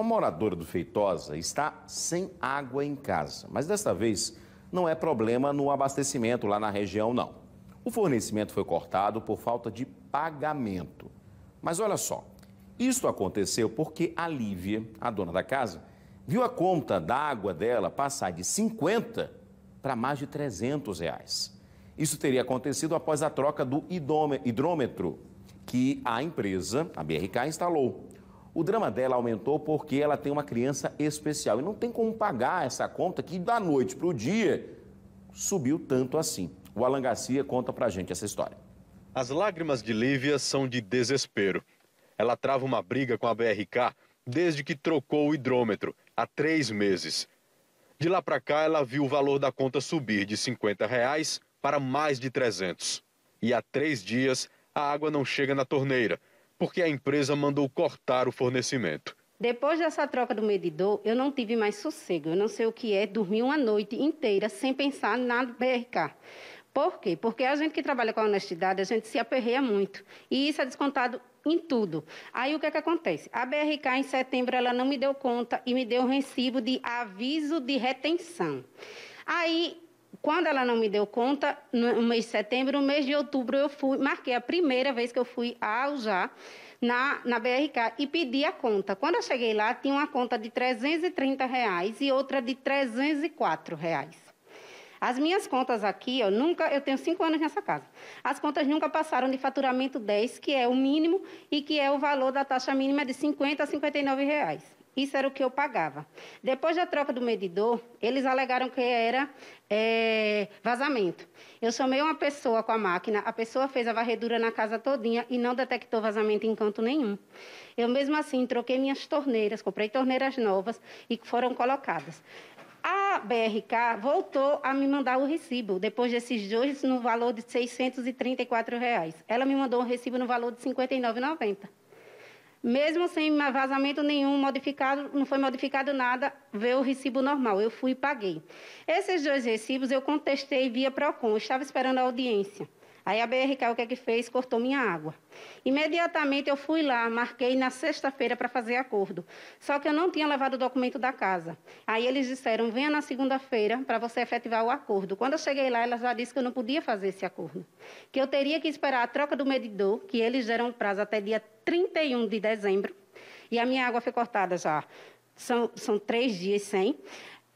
Uma moradora do Feitosa está sem água em casa, mas desta vez não é problema no abastecimento lá na região, não. O fornecimento foi cortado por falta de pagamento. Mas olha só, isso aconteceu porque a Lívia, a dona da casa, viu a conta da água dela passar de 50 para mais de 300 reais. Isso teria acontecido após a troca do hidrômetro que a empresa, a BRK, instalou. O drama dela aumentou porque ela tem uma criança especial e não tem como pagar essa conta que da noite para o dia subiu tanto assim. O Alan Garcia conta a gente essa história. As lágrimas de Lívia são de desespero. Ela trava uma briga com a BRK desde que trocou o hidrômetro, há três meses. De lá para cá, ela viu o valor da conta subir de 50 reais para mais de 300. E há três dias, a água não chega na torneira porque a empresa mandou cortar o fornecimento. Depois dessa troca do medidor, eu não tive mais sossego. Eu não sei o que é dormir uma noite inteira sem pensar na BRK. Por quê? Porque a gente que trabalha com a honestidade, a gente se aperreia muito. E isso é descontado em tudo. Aí o que é que acontece? A BRK em setembro ela não me deu conta e me deu um recibo de aviso de retenção. Aí quando ela não me deu conta, no mês de setembro, no mês de outubro, eu fui, marquei a primeira vez que eu fui a usar na, na BRK e pedi a conta. Quando eu cheguei lá, tinha uma conta de 330 reais e outra de 304 reais. As minhas contas aqui, eu nunca, eu tenho cinco anos nessa casa. As contas nunca passaram de faturamento 10, que é o mínimo, e que é o valor da taxa mínima de 50 a 59 reais. Isso era o que eu pagava. Depois da troca do medidor, eles alegaram que era é, vazamento. Eu chamei uma pessoa com a máquina, a pessoa fez a varredura na casa todinha e não detectou vazamento em canto nenhum. Eu mesmo assim troquei minhas torneiras, comprei torneiras novas e foram colocadas. A BRK voltou a me mandar o recibo, depois desses dois, no valor de R$ 634. Reais. Ela me mandou um recibo no valor de R$ 59,90. Mesmo sem vazamento nenhum modificado, não foi modificado nada, veio o recibo normal. Eu fui e paguei. Esses dois recibos eu contestei via PROCON, estava esperando a audiência. Aí a BRK o que é que fez? Cortou minha água. Imediatamente eu fui lá, marquei na sexta-feira para fazer acordo. Só que eu não tinha levado o documento da casa. Aí eles disseram: venha na segunda-feira para você efetivar o acordo. Quando eu cheguei lá, ela já disse que eu não podia fazer esse acordo. Que eu teria que esperar a troca do medidor, que eles deram um prazo até dia 31 de dezembro. E a minha água foi cortada já. São, são três dias sem.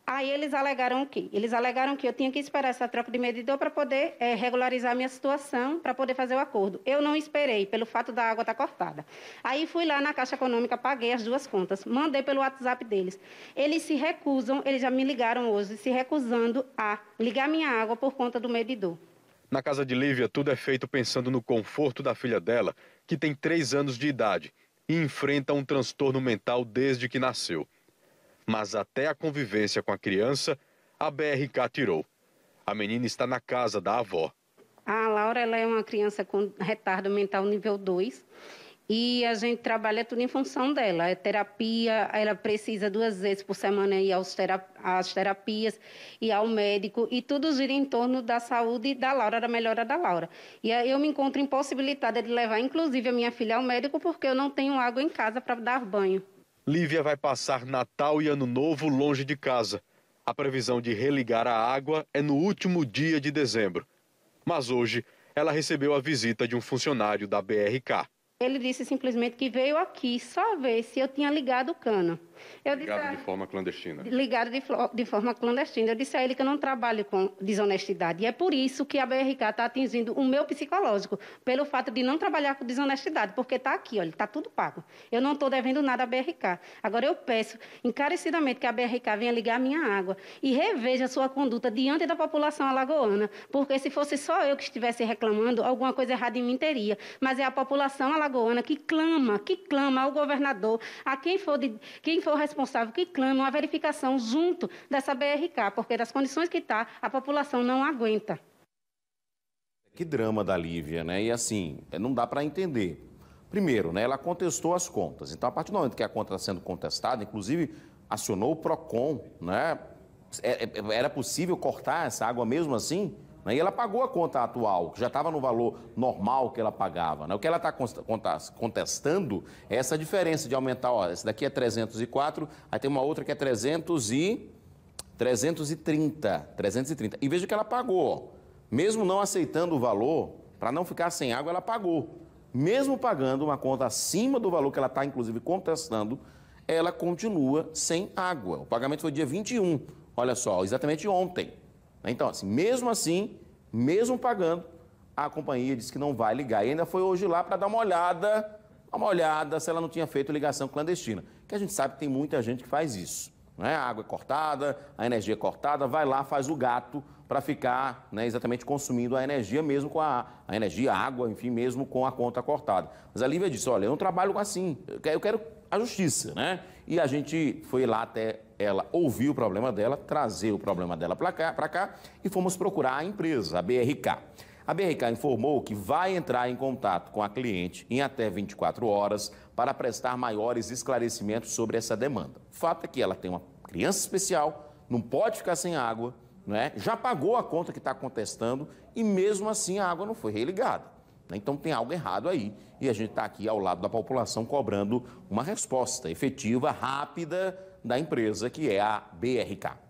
Aí eles alegaram o quê? Eles alegaram que eu tinha que esperar essa troca de medidor para poder é, regularizar a minha situação, para poder fazer o acordo. Eu não esperei, pelo fato da água estar tá cortada. Aí fui lá na Caixa Econômica, paguei as duas contas, mandei pelo WhatsApp deles. Eles se recusam, eles já me ligaram hoje, se recusando a ligar minha água por conta do medidor. Na casa de Lívia, tudo é feito pensando no conforto da filha dela, que tem três anos de idade e enfrenta um transtorno mental desde que nasceu mas até a convivência com a criança, a BRK tirou. A menina está na casa da avó. A Laura ela é uma criança com retardo mental nível 2 e a gente trabalha tudo em função dela. É terapia, ela precisa duas vezes por semana ir aos terap às terapias e ao médico, e tudo gira em torno da saúde da Laura, da melhora da Laura. E eu me encontro impossibilitada de levar, inclusive, a minha filha ao médico porque eu não tenho água em casa para dar banho. Lívia vai passar Natal e Ano Novo longe de casa. A previsão de religar a água é no último dia de dezembro. Mas hoje, ela recebeu a visita de um funcionário da BRK. Ele disse simplesmente que veio aqui só ver se eu tinha ligado o cano. Eu ligado disse, de forma clandestina. Ligado de, de, forma clandestina. Eu disse a ele que eu não trabalho com desonestidade. E é por isso que a BRK está atingindo o meu psicológico, pelo fato de não trabalhar com desonestidade, porque está aqui, olha, está tudo pago. Eu não estou devendo nada à BRK. Agora eu peço encarecidamente que a BRK venha ligar a minha água e reveja sua conduta diante da população alagoana, porque se fosse só eu que estivesse reclamando, alguma coisa errada em mim teria. Mas é a população alagoana que clama, que clama ao governador, a quem for de, quem foi o responsável que clama uma verificação junto dessa BRK, porque das condições que está, a população não aguenta. Que drama da Lívia, né? E assim, é, não dá para entender. Primeiro, né, ela contestou as contas. Então, a partir do momento que a conta está sendo contestada, inclusive acionou o PROCON, né? É, é, era possível cortar essa água mesmo assim? Né? E ela pagou a conta atual, que já estava no valor normal que ela pagava. Né? O que ela está contestando é essa diferença de aumentar, ó, essa daqui é 304, aí tem uma outra que é 300 e... 330, 330. E veja que ela pagou. Mesmo não aceitando o valor, para não ficar sem água, ela pagou. Mesmo pagando uma conta acima do valor que ela está, inclusive, contestando, ela continua sem água. O pagamento foi dia 21, olha só, exatamente ontem. Né? Então, assim, mesmo assim, mesmo pagando, a companhia disse que não vai ligar. E ainda foi hoje lá para dar uma olhada, uma olhada se ela não tinha feito ligação clandestina. Que a gente sabe que tem muita gente que faz isso. Né? A água é cortada, a energia é cortada, vai lá, faz o gato para ficar né, exatamente consumindo a energia mesmo com a, a, energia, a água, enfim, mesmo com a conta cortada. Mas a Lívia disse, olha, eu não trabalho assim, eu quero, eu quero a justiça, né? E a gente foi lá até ela ouviu o problema dela, trazer o problema dela para cá, cá e fomos procurar a empresa, a BRK. A BRK informou que vai entrar em contato com a cliente em até 24 horas para prestar maiores esclarecimentos sobre essa demanda. O fato é que ela tem uma criança especial, não pode ficar sem água, né? já pagou a conta que está contestando e mesmo assim a água não foi religada. Né? Então tem algo errado aí e a gente está aqui ao lado da população cobrando uma resposta efetiva, rápida da empresa que é a BRK.